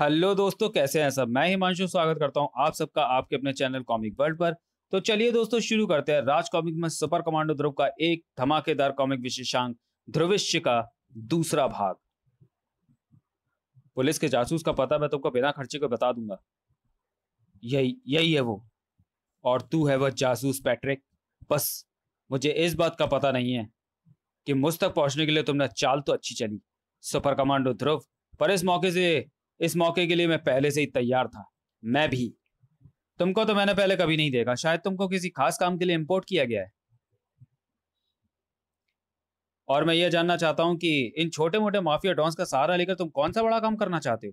Hello दोस्तों कैसे हैं सब मैं हिमांशु स्वागत करता हूं आप सबका आपके अपने चैनल कॉमिक वर्ल्ड पर तो चलिए दोस्तों शुरू करते हैं राज कॉमिक में सुपर कमांडो ध्रुव का एक धमाकेदार कॉमिक विशेषांक ध्रुविश्य का दूसरा भाग पुलिस के जासूस का पता मैं तुमको बिना खर्चे को बता दूंगा यही यही है वो और तू है वह जासूस पैट्रिक बस मुझे इस बात का पता नहीं है कि मुझ तक पहुंचने के लिए तुमने चाल तो अच्छी चली सुपर कमांडो ध्रुव पर इस मौके से इस मौके के लिए मैं पहले से ही तैयार था मैं भी तुमको तो मैंने पहले कभी नहीं देखा शायद तुमको किसी खास काम के लिए इम्पोर्ट किया गया है और मैं ये जानना चाहता हूं कि इन छोटे मोटे माफिया डॉन्स का सहारा लेकर तुम कौन सा बड़ा काम करना चाहते हो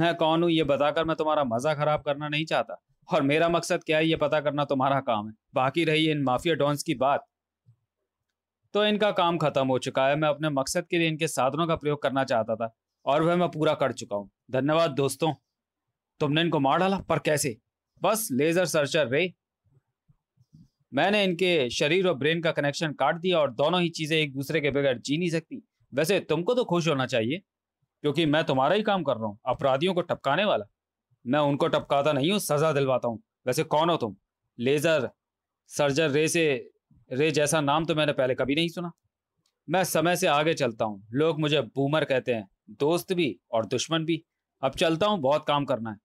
मैं कौन हूं ये बताकर मैं तुम्हारा मजा खराब करना नहीं चाहता और मेरा मकसद क्या है ये पता करना तुम्हारा काम है बाकी रही इन माफिया डॉन्स की बात तो इनका काम खत्म हो चुका है मैं अपने मकसद के लिए इनके साधनों का प्रयोग करना चाहता था और वह मैं पूरा कर चुका हूँ धन्यवाद दोस्तों तुमने इनको मार डाला पर कैसे बस लेजर सर्चर रे मैंने इनके शरीर और ब्रेन का कनेक्शन काट दिया और दोनों ही चीजें एक दूसरे के बगैर जी नहीं सकती वैसे तुमको तो खुश होना चाहिए क्योंकि मैं तुम्हारा ही काम कर रहा हूँ अपराधियों को टपकाने वाला मैं उनको टपकाता नहीं हूँ सजा दिलवाता हूँ वैसे कौन हो तुम लेजर सर्जर रे से रे जैसा नाम तो मैंने पहले कभी नहीं सुना मैं समय से आगे चलता हूँ लोग मुझे बूमर कहते हैं दोस्त भी और दुश्मन भी अब चलता हूं बहुत काम करना है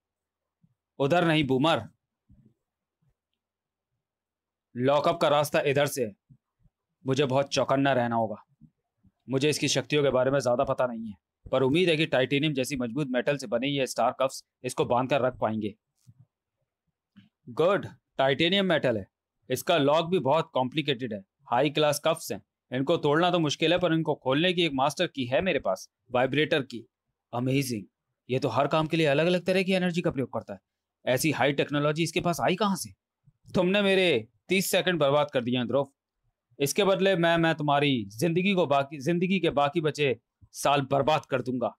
उधर नहीं बूमर लॉकअप का रास्ता इधर से है मुझे बहुत चौकन्ना रहना होगा मुझे इसकी शक्तियों के बारे में ज्यादा पता नहीं है पर उम्मीद है कि टाइटेनियम जैसी मजबूत मेटल से बने ये स्टार कफ्स इसको बांध कर रख पाएंगे गुड टाइटेनियम मेटल है इसका लॉक भी बहुत कॉम्प्लिकेटेड है हाई क्लास कफ्स हैं इनको तोड़ना तो मुश्किल है पर इनको खोलने की एक मास्टर की है मेरे पास वाइब्रेटर की अमेजिंग ये तो हर काम के लिए अलग अलग तरह की एनर्जी का प्रयोग करता है ऐसी हाई टेक्नोलॉजी इसके पास आई कहाँ से तुमने मेरे तीस सेकंड बर्बाद कर दिए ध्रुव इसके बदले मैं मैं तुम्हारी जिंदगी को बाकी जिंदगी के बाकी बचे साल बर्बाद कर दूंगा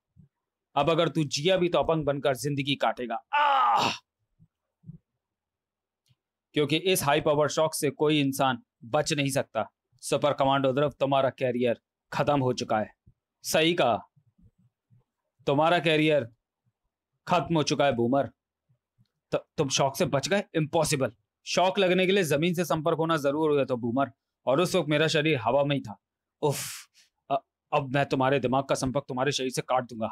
अब अगर तू जिया भी तो अपंग बनकर जिंदगी काटेगा आह! क्योंकि इस हाई पावर शॉक से कोई इंसान बच नहीं सकता सुपर कमांडो द्रव तुम्हारा कैरियर खत्म हो चुका है सही कहा तुम्हारा कैरियर खत्म हो चुका है बूमर तो तुम शौक से बच गए इम्पॉसिबल शौक लगने के लिए जमीन से संपर्क होना जरूर हो गया तो बूमर और उस वक्त मेरा शरीर हवा में ही था उफ अ, अब मैं तुम्हारे दिमाग का संपर्क तुम्हारे शरीर से काट दूंगा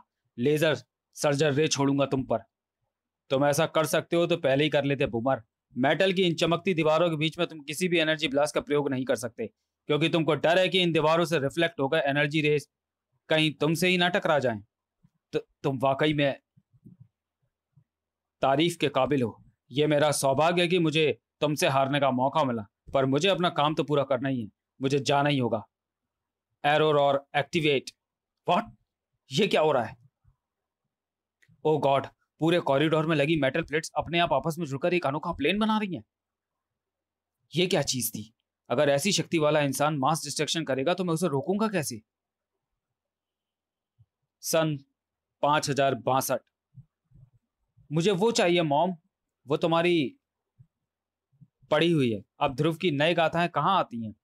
लेजर सर्जर रे छोड़ूंगा तुम पर तुम ऐसा कर सकते हो तो पहले ही कर लेते बूमर मेटल की इन चमकती दीवारों के बीच में तुम किसी भी एनर्जी ब्लास्ट का प्रयोग नहीं कर सकते क्योंकि तुमको डर है कि इन दीवारों से रिफ्लेक्ट होकर एनर्जी रेस कहीं तुमसे ही ना टकरा जाए तो तुम वाकई में तारीफ के काबिल हो यह मेरा सौभाग्य है कि मुझे तुमसे हारने का मौका मिला पर मुझे अपना काम तो पूरा करना ही है मुझे जाना ही होगा एरोर और एक्टिवेट वॉट ये क्या हो रहा है ओ oh गॉड पूरे कॉरिडोर में लगी मेटल प्लेट्स अपने आप आपस में जुड़कर एक अनोखा प्लेन बना रही हैं ये क्या चीज थी अगर ऐसी शक्ति वाला इंसान मास डिस्ट्रक्शन करेगा तो मैं उसे रोकूंगा कैसे सन पांच हजार बासठ मुझे वो चाहिए मॉम वो तुम्हारी पड़ी हुई है अब ध्रुव की नई गाथाएं कहाँ आती हैं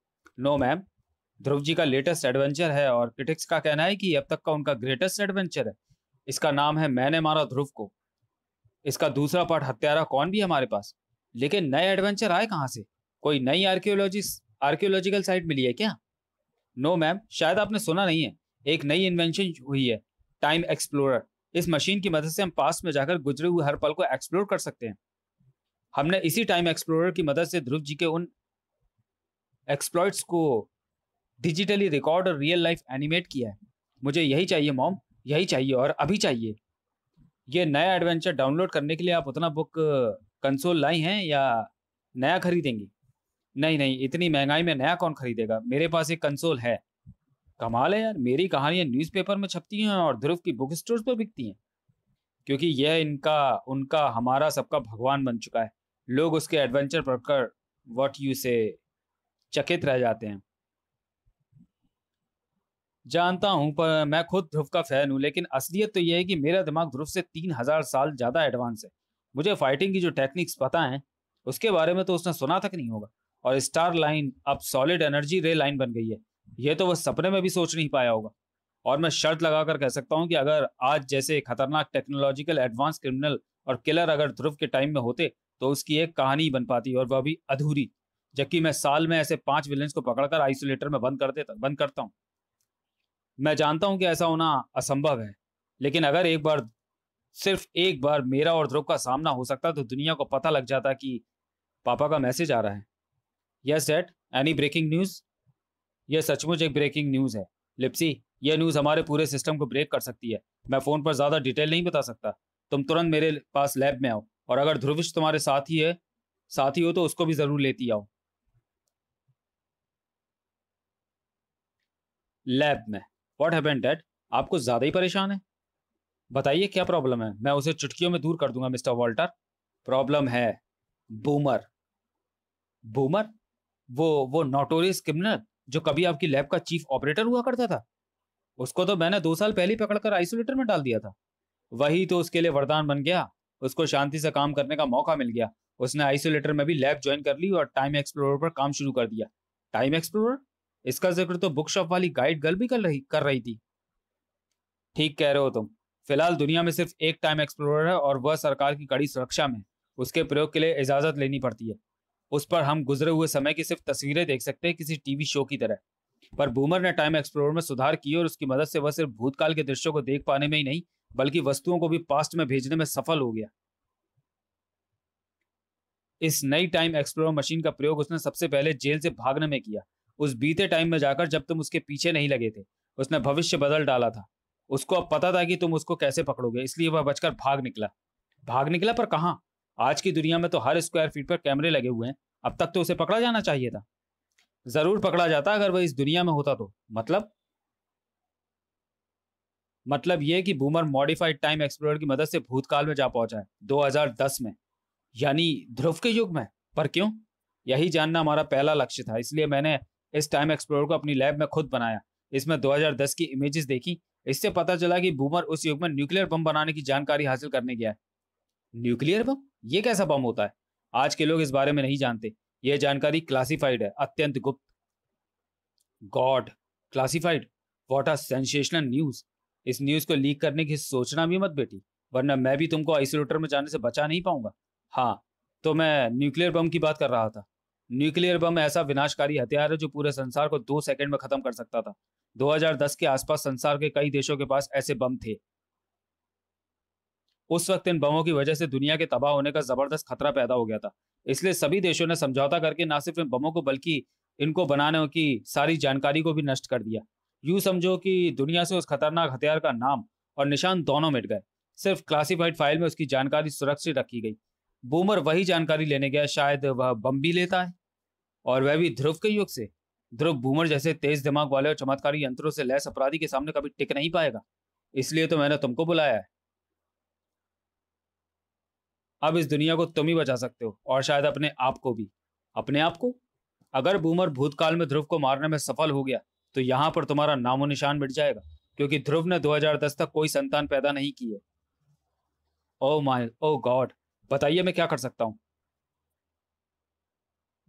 नो मैम ध्रुव जी का लेटेस्ट एडवेंचर है और क्रिटिक्स का कहना है कि अब तक का उनका ग्रेटेस्ट एडवेंचर है इसका नाम है मैंने मारा ध्रुव को इसका दूसरा पार्ट हत्यारा कौन भी हमारे पास लेकिन नए एडवेंचर आए कहाँ से कोई नई आर्क्योलॉजी आर्क्योलॉजिकल साइट मिली है क्या नो no, मैम शायद आपने सुना नहीं है एक नई इन्वेंशन हुई है टाइम एक्सप्लोरर इस मशीन की मदद से हम पास्ट में जाकर गुजरे हुए हर पल को एक्सप्लोर कर सकते हैं हमने इसी टाइम एक्सप्लोरर की मदद से ध्रुव जी के उन एक्सप्लॉइट्स को डिजिटली रिकॉर्ड और रियल लाइफ एनिमेट किया है मुझे यही चाहिए मॉम यही चाहिए और अभी चाहिए ये नया एडवेंचर डाउनलोड करने के लिए आप उतना बुक कंसोल लाई हैं या नया खरीदेंगी नहीं नहीं इतनी महंगाई में नया कौन खरीदेगा मेरे पास एक कंसोल है कमाल है यार मेरी कहानियां न्यूज़पेपर में छपती हैं और ध्रुव की बुक स्टोर पर बिकती हैं क्योंकि यह इनका उनका हमारा सबका भगवान बन चुका है लोग उसके एडवेंचर पढ़कर वॉट यू से चकित रह जाते हैं जानता हूं पर मैं खुद ध्रुव का फैन हूं लेकिन असलियत तो यह है कि मेरा दिमाग ध्रुव से तीन हजार साल ज्यादा एडवांस है मुझे फाइटिंग की जो टेक्निक्स पता हैं उसके बारे में तो उसने सुना तक नहीं होगा और स्टार लाइन अब सॉलिड एनर्जी रे लाइन बन गई है ये तो वह सपने में भी सोच नहीं पाया होगा और मैं शर्त लगाकर कह सकता हूँ कि अगर आज जैसे खतरनाक टेक्नोलॉजिकल एडवांस क्रिमिनल और किलर अगर ध्रुव के टाइम में होते तो उसकी एक कहानी बन पाती और वह भी अधूरी जबकि मैं साल में ऐसे पांच विलेंस को पकड़कर आइसोलेटर में बंद कर देता बंद करता हूँ मैं जानता हूं कि ऐसा होना असंभव है लेकिन अगर एक बार सिर्फ एक बार मेरा और ध्रुव का सामना हो सकता तो दुनिया को पता लग जाता कि पापा का मैसेज आ रहा है yes dad any breaking news यह सचमुच एक ब्रेकिंग न्यूज है लिप्सी यह न्यूज हमारे पूरे सिस्टम को ब्रेक कर सकती है मैं फोन पर ज्यादा डिटेल नहीं बता सकता तुम तुरंत मेरे पास लैब में आओ और अगर ध्रुविश तुम्हारे साथ ही है साथ ही हो तो उसको भी जरूर लेती आओ लैब में वॉट हैपन डैड आपको ज्यादा ही परेशान है बताइए क्या प्रॉब्लम है मैं उसे चुटकियों में दूर कर दूंगा मिस्टर वॉल्टर प्रॉब्लम है बूमर बूमर वो वो नोटोरियस क्रिमिनल जो कभी आपकी लैब का चीफ ऑपरेटर हुआ करता था उसको तो मैंने दो साल पहले पकड़कर आइसोलेटर में डाल दिया था वही तो उसके लिए वरदान बन गया उसको शांति से काम करने का मौका मिल गया उसने आइसोलेटर में भी लैब ज्वाइन कर ली और टाइम एक्सप्लोरर पर काम शुरू कर दिया टाइम एक्सप्लोरर इसका जिक्र तो बुक शॉप वाली गाइड गर्ल भी कर रही कर रही थी ठीक कह रहे हो तुम फिलहाल दुनिया में सिर्फ एक टाइम एक्सप्लोरर है और वह सरकार की कड़ी सुरक्षा में उसके प्रयोग के लिए इजाजत लेनी पड़ती है उस पर हम गुजरे हुए समय की सिर्फ तस्वीरें देख सकते हैं किसी टीवी शो की तरह पर बूमर ने टाइम एक्सप्लोरर में सुधार किए और उसकी मदद से वह सिर्फ भूतकाल के दृश्यों को देख पाने में ही नहीं बल्कि वस्तुओं को भी पास्ट में भेजने में सफल हो गया इस नई टाइम एक्सप्लोरर मशीन का प्रयोग उसने सबसे पहले जेल से भागने में किया उस बीते टाइम में जाकर जब तुम उसके पीछे नहीं लगे थे उसने भविष्य बदल डाला था उसको अब पता था कि तुम उसको कैसे पकड़ोगे इसलिए वह बचकर भाग निकला भाग निकला पर कहाँ आज की दुनिया में तो हर स्क्वायर फीट पर कैमरे लगे हुए हैं अब तक तो उसे पकड़ा जाना चाहिए था जरूर पकड़ा जाता अगर वह इस दुनिया में होता तो मतलब मतलब यह कि बूमर मॉडिफाइड टाइम एक्सप्लोरर की मदद से भूतकाल में जा पहुंचा है 2010 में यानी ध्रुव के युग में पर क्यों यही जानना हमारा पहला लक्ष्य था इसलिए मैंने इस टाइम एक्सप्लोरर को अपनी लैब में खुद बनाया इसमें 2010 की इमेजेस देखी इससे पता चला कि बूमर उस युग में न्यूक्लियर बम बनाने की जानकारी हासिल करने गया है न्यूक्लियर बम ये कैसा बम होता है आज के लोग इस बारे में नहीं जानते यह जानकारी क्लासिफाइड है अत्यंत गुप्त god classified what are sensational news इस न्यूज को लीक करने की सोचना भी मत बेटी वरना मैं भी तुमको आइसोलेटर में जाने से बचा नहीं पाऊंगा हाँ तो मैं न्यूक्लियर बम की बात कर रहा था न्यूक्लियर बम ऐसा विनाशकारी हथियार है जो पूरे संसार को दो सेकंड में खत्म कर सकता था 2010 के आसपास संसार के कई देशों के पास ऐसे बम थे उस वक्त इन बमों की वजह से दुनिया के तबाह होने का जबरदस्त खतरा पैदा हो गया था इसलिए सभी देशों ने समझौता करके न सिर्फ इन बमों को बल्कि इनको बनाने की सारी जानकारी को भी नष्ट कर दिया यूं समझो कि दुनिया से उस खतरनाक हथियार का नाम और निशान दोनों मिट गए सिर्फ क्लासिफाइड फाइल में उसकी जानकारी सुरक्षित रखी गई बूमर वही जानकारी लेने गया शायद वह बम भी लेता है और वह भी ध्रुव के युग से ध्रुव बूमर जैसे तेज दिमाग वाले और चमत्कारी यंत्रों से लैस अपराधी के सामने कभी टिक नहीं पाएगा इसलिए तो मैंने तुमको बुलाया है अब इस दुनिया को तुम ही बचा सकते हो और शायद अपने आप को भी अपने आप को अगर बूमर भूतकाल में ध्रुव को मारने में सफल हो गया तो यहाँ पर तुम्हारा नामो निशान मिट जाएगा क्योंकि ध्रुव ने 2010 तक कोई संतान पैदा नहीं की है ओ माय ओ गॉड बताइए मैं क्या कर सकता हूं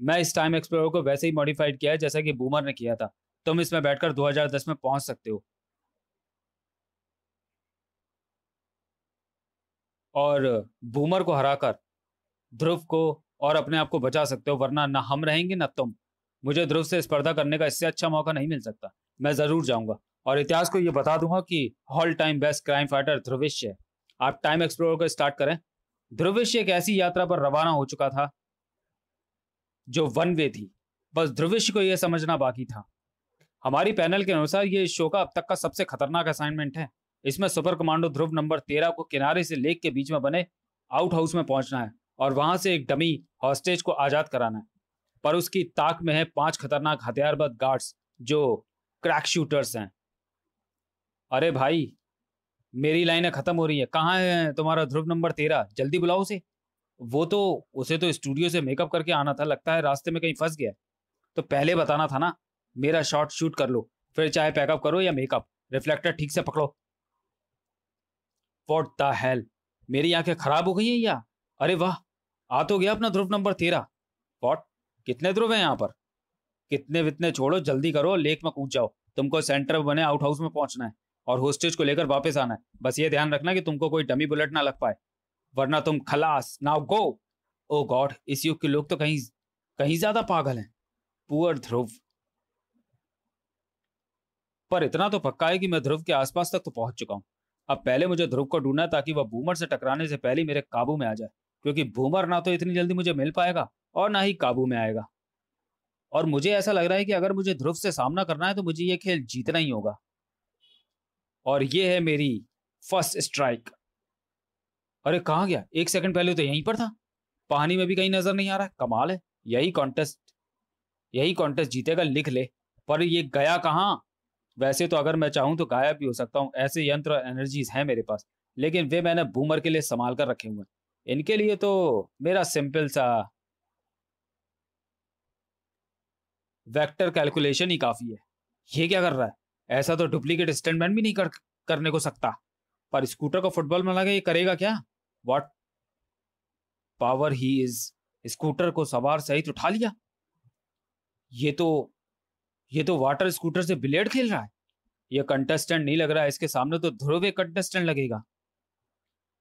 मैं इस टाइम एक्सप्लोरर को वैसे ही मॉडिफाइड किया है जैसा कि बूमर ने किया था तुम इसमें बैठकर 2010 में पहुंच सकते हो और बूमर को हराकर ध्रुव को और अपने आप को बचा सकते हो वरना ना हम रहेंगे ना तुम मुझे ध्रुव से स्पर्धा करने का इससे अच्छा मौका नहीं मिल सकता मैं जरूर जाऊंगा और इतिहास को ये बता दूंगा कि all time best crime fighter Dhruv is है आप टाइम एक्सप्लोर को स्टार्ट करें ध्रुविश्य एक ऐसी यात्रा पर रवाना हो चुका था जो वन वे थी बस ध्रुविश्य को यह समझना बाकी था हमारी पैनल के अनुसार ये शो का अब तक का सबसे खतरनाक असाइनमेंट है इसमें सुपर कमांडो ध्रुव नंबर तेरह को किनारे से लेक के बीच में बने आउट हाउस में पहुंचना है और वहां से एक डमी हॉस्टेज को आजाद कराना है पर उसकी ताक में है पांच खतरनाक हथियारबंद गार्ड्स जो क्रैक शूटर्स हैं अरे भाई मेरी लाइनें खत्म हो रही है कहाँ है तुम्हारा ध्रुव नंबर तेरह जल्दी बुलाओ उसे वो तो उसे तो स्टूडियो से मेकअप करके आना था लगता है रास्ते में कहीं फंस गया तो पहले बताना था ना मेरा शॉट शूट कर लो फिर चाहे पैकअप करो या मेकअप रिफ्लेक्टर ठीक से पकड़ो वॉट द हेल मेरी आंखें खराब हो गई हैं या अरे वाह आ तो गया अपना ध्रुव नंबर तेरह वॉट कितने ध्रुव हैं यहाँ पर कितने वितने छोड़ो जल्दी करो लेक में कूद जाओ तुमको सेंटर बने आउट हाउस में पहुंचना है और होस्टेज को लेकर वापस आना है बस ये ध्यान रखना कि तुमको कोई डमी बुलेट ना लग पाए वरना तुम खलास नाउ गो ओ गॉड इस युग के लोग तो कहीं कहीं ज्यादा पागल हैं पुअर ध्रुव पर इतना तो पक्का है कि मैं ध्रुव के आसपास तक तो पहुंच चुका हूं अब पहले मुझे ध्रुव को ढूंढना ताकि वह बूमर से टकराने से पहले मेरे काबू में आ जाए क्योंकि बूमर ना तो इतनी जल्दी मुझे मिल पाएगा और ना ही काबू में आएगा और मुझे ऐसा लग रहा है कि अगर मुझे ध्रुव से सामना करना है तो मुझे यह खेल जीतना ही होगा और ये है मेरी फर्स्ट स्ट्राइक अरे कहा गया एक सेकंड पहले तो यहीं पर था पानी में भी कहीं नजर नहीं आ रहा कमाल है यही कॉन्टेस्ट यही कॉन्टेस्ट जीतेगा लिख ले पर ये गया कहां वैसे तो अगर मैं चाहूँ तो गायब भी हो सकता हूँ ऐसे यंत्र एनर्जीज हैं मेरे पास लेकिन वे मैंने बूमर के लिए संभाल कर रखे हुए इनके लिए तो मेरा सिंपल सा वेक्टर कैलकुलेशन ही काफ़ी है ये क्या कर रहा है ऐसा तो डुप्लीकेट स्टैंडमैन भी नहीं कर करने को सकता पर स्कूटर को फुटबॉल में लगा ये करेगा क्या what power he is scooter को सवार सहित उठा लिया ये तो ये तो वाटर स्कूटर से ब्लेड खेल रहा है यह कंटेस्टेंट नहीं लग रहा है इसके सामने तो ध्रुव कंटेस्टेंट लगेगा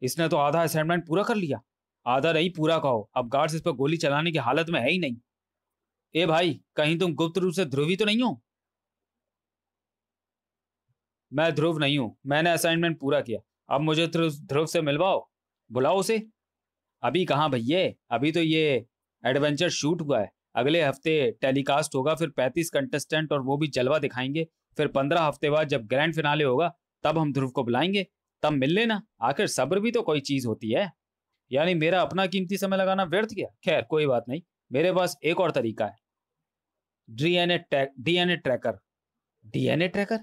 इसने तो आधा असाइनमेंट पूरा कर लिया आधा नहीं पूरा कहो अब गार्ड्स इस पर गोली चलाने की हालत में है ही नहीं ए भाई कहीं तुम गुप्त रूप से ध्रुवी तो नहीं हो मैं ध्रुव नहीं हूं मैंने असाइनमेंट पूरा किया अब मुझे ध्रुव से मिलवाओ बुलाओ उसे अभी कहा भैया अभी तो ये एडवेंचर शूट हुआ है अगले हफ्ते टेलीकास्ट होगा फिर 35 कंटेस्टेंट और वो भी जलवा दिखाएंगे फिर 15 हफ्ते बाद जब ग्रैंड फिनाले होगा तब हम ध्रुव को बुलाएंगे तब मिल लेना आखिर सब्र भी तो कोई चीज होती है यानी मेरा अपना कीमती समय लगाना व्यर्थ गया खैर कोई बात नहीं मेरे पास एक और तरीका है DNA DNA tracker DNA tracker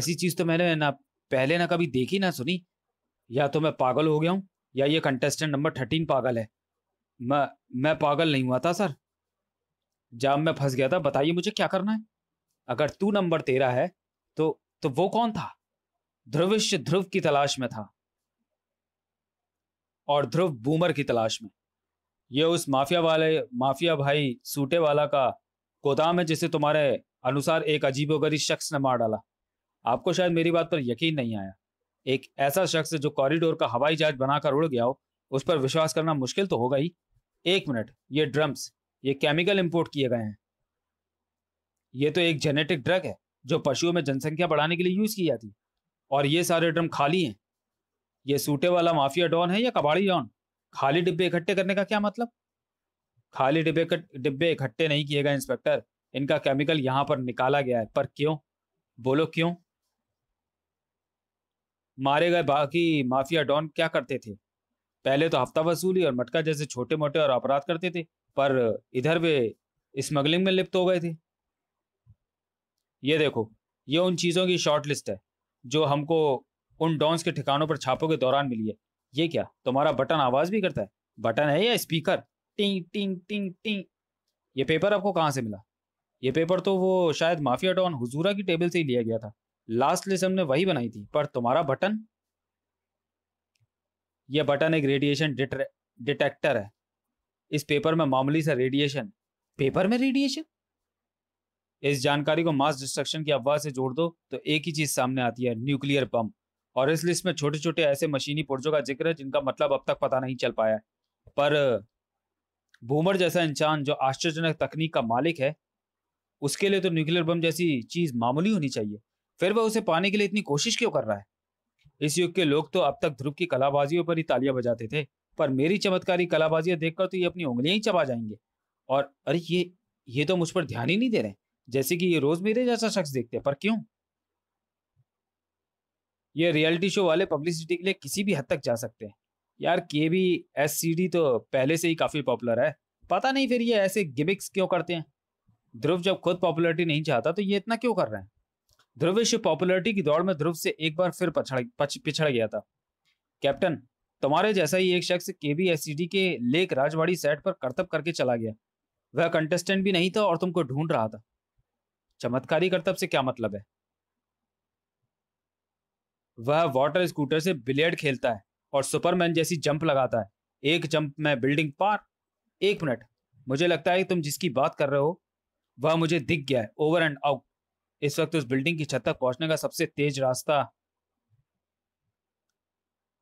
ऐसी चीज तो मैंने ना पहले ना कभी देखी ना सुनी या तो मैं पागल हो गया हूँ या ये कंटेस्टेंट नंबर थर्टीन पागल है मैं मैं पागल नहीं हुआ था सर जाम में फंस गया था बताइए मुझे क्या करना है अगर तू नंबर तेरा है तो तो वो कौन था ध्रुविश ध्रुव की तलाश में था और ध्रुव बूमर की तलाश में ये उस माफिया वाले माफिया भाई सूटे वाला का गोदाम है जिसे तुम्हारे अनुसार एक अजीबोगरीब शख्स ने मार डाला आपको शायद मेरी बात पर यकीन नहीं आया एक ऐसा शख्स जो कॉरिडोर का हवाई जहाज बनाकर उड़ गया हो उस पर विश्वास करना मुश्किल तो होगा ही एक मिनट ये ड्रम्स ये केमिकल इंपोर्ट किए गए हैं ये तो एक जेनेटिक ड्रग है जो पशुओं में जनसंख्या बढ़ाने के लिए यूज की जाती है और ये सारे ड्रम खाली हैं ये सूटे वाला माफिया डॉन है या कबाड़ी डॉन खाली डिब्बे इकट्ठे करने का क्या मतलब खाली डिब्बे डिब्बे इकट्ठे नहीं किए गए इंस्पेक्टर इनका केमिकल यहां पर निकाला गया है पर क्यों बोलो क्यों मारे गए बाकी माफिया डॉन क्या करते थे पहले तो हफ्ता वसूली और मटका जैसे छोटे मोटे और अपराध करते थे पर इधर वे स्मगलिंग में लिप्त हो गए थे ये देखो ये उन चीज़ों की शॉर्ट लिस्ट है जो हमको उन डॉन्स के ठिकानों पर छापों के दौरान मिली है ये क्या तुम्हारा बटन आवाज़ भी करता है बटन है या स्पीकर टिंग टिंग टिंग टिंग ये पेपर आपको कहाँ से मिला ये पेपर तो वो शायद माफिया डॉन हुजूरा की टेबल से ही लिया गया था लास्ट लिस्ट हमने वही बनाई थी पर तुम्हारा बटन यह बटन एक रेडिएशन डिटेक्टर है इस पेपर में मामूली सा रेडिएशन पेपर में रेडिएशन इस जानकारी को मास डिस्ट्रक्शन की अफवाह से जोड़ दो तो एक ही चीज सामने आती है न्यूक्लियर बम और इस लिस्ट में छोटे छोटे ऐसे मशीनी पुर्जों का जिक्र है जिनका मतलब अब तक पता नहीं चल पाया पर बूमर जैसा इंसान जो आश्चर्यजनक तकनीक का मालिक है उसके लिए तो न्यूक्लियर बम जैसी चीज मामूली होनी चाहिए फिर वह उसे पाने के लिए इतनी कोशिश क्यों कर रहा है इस युग के लोग तो अब तक ध्रुव की कलाबाजियों पर ही तालियां बजाते थे पर मेरी चमत्कारी कलाबाजियां देखकर तो ये अपनी उंगलियां ही चबा जाएंगे और अरे ये ये तो मुझ पर ध्यान ही नहीं दे रहे जैसे कि ये रोज मेरे जैसा शख्स देखते हैं पर क्यों ये रियलिटी शो वाले पब्लिसिटी के लिए किसी भी हद तक जा सकते हैं यार के बी एस सी डी तो पहले से ही काफी पॉपुलर है पता नहीं फिर ये ऐसे गिमिक्स क्यों करते हैं ध्रुव जब खुद पॉपुलरिटी नहीं चाहता तो ये इतना क्यों कर रहे हैं ध्रुव विश्व पॉपुलरिटी की दौड़ में ध्रुव से एक बार फिर पिछड़ गया था कैप्टन तुम्हारे जैसा ही एक शख्स के बी एस के लेक राजवाड़ी सेट पर करतब करके चला गया वह कंटेस्टेंट भी नहीं था और तुमको ढूंढ रहा था चमत्कारी करतब से क्या मतलब है वह वाटर स्कूटर से बिलियर्ड खेलता है और सुपरमैन जैसी जंप लगाता है एक जंप में बिल्डिंग पार एक मिनट मुझे लगता है तुम जिसकी बात कर रहे हो वह मुझे दिख गया है ओवर एंड आउट इस वक्त उस बिल्डिंग की छत तक पहुंचने का सबसे तेज रास्ता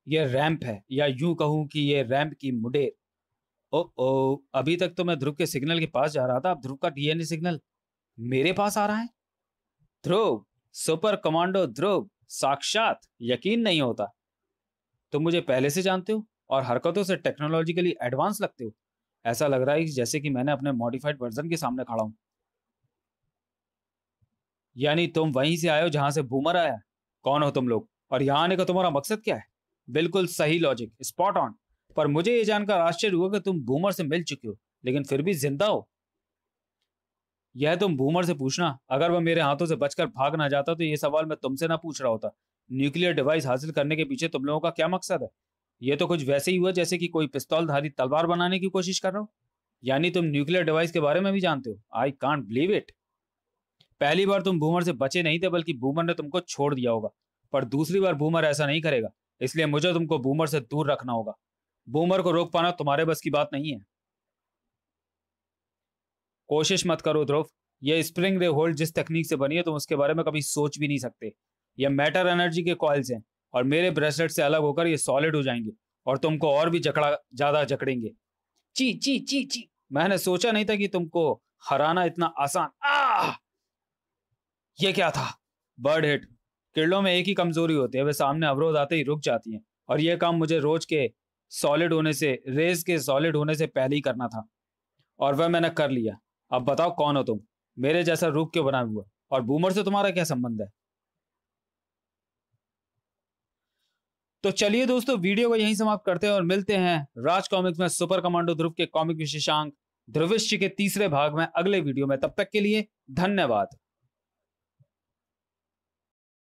ये रैंप है या यूं कहूं कि ये रैंप की मुडेर ओ ओ अभी तक तो मैं ध्रुव के सिग्नल के पास जा रहा था अब ध्रुव का डीएनए सिग्नल मेरे पास आ रहा है ध्रुव सुपर कमांडो ध्रुव साक्षात यकीन नहीं होता तुम मुझे पहले से जानते हो और हरकतों से टेक्नोलॉजिकली एडवांस लगते हो ऐसा लग रहा है जैसे कि मैंने अपने मॉडिफाइड वर्जन के सामने खड़ा हूं यानी तुम वहीं से आयो जहां से बूमर आया कौन हो तुम लोग और यहां आने का तुम्हारा मकसद क्या है बिल्कुल सही लॉजिक स्पॉट ऑन पर मुझे ये जानकर आश्चर्य हुआ कि तुम बूमर से मिल चुके हो लेकिन फिर भी जिंदा हो यह तुम बूमर से पूछना अगर वह मेरे हाथों से बचकर भाग ना जाता तो यह सवाल मैं तुमसे ना पूछ रहा होता न्यूक्लियर डिवाइस हासिल करने के पीछे तुम लोगों का क्या मकसद है यह तो कुछ वैसे ही हुआ जैसे कि कोई पिस्तौलधारी तलवार बनाने की कोशिश कर रहा हो यानी तुम न्यूक्लियर डिवाइस के बारे में भी जानते हो आई कांट बिलीव इट पहली बार तुम बूमर से बचे नहीं थे बल्कि बूमर ने तुमको छोड़ दिया होगा पर दूसरी बार बूमर ऐसा नहीं करेगा इसलिए मुझे तुमको बूमर से दूर रखना होगा बूमर को रोक पाना तुम्हारे बस की बात नहीं है कोशिश मत करो ध्रुव यह स्प्रिंग रे होल्ड जिस तकनीक से बनी है तुम उसके बारे में कभी सोच भी नहीं सकते यह मैटर एनर्जी के कॉल्स हैं और मेरे ब्रेसलेट से अलग होकर ये सॉलिड हो जाएंगे और तुमको और भी जकड़ा ज्यादा जकड़ेंगे ची ची ची ची मैंने सोचा नहीं था कि तुमको हराना इतना आसान आ! ये क्या था बर्ड हिट किरणों में एक ही कमजोरी होती है वे सामने अवरोध आते ही रुक जाती हैं और यह काम मुझे रोज के सॉलिड होने से रेस के सॉलिड होने से पहले ही करना था और वह मैंने कर लिया अब बताओ कौन हो तुम मेरे जैसा रूप क्यों बना हुआ और बूमर से तुम्हारा क्या संबंध है तो चलिए दोस्तों वीडियो को यहीं समाप्त करते हैं और मिलते हैं राज कॉमिक्स में सुपर कमांडो ध्रुव के कॉमिक विशेषांक ध्रुविश्य के तीसरे भाग में अगले वीडियो में तब तक के लिए धन्यवाद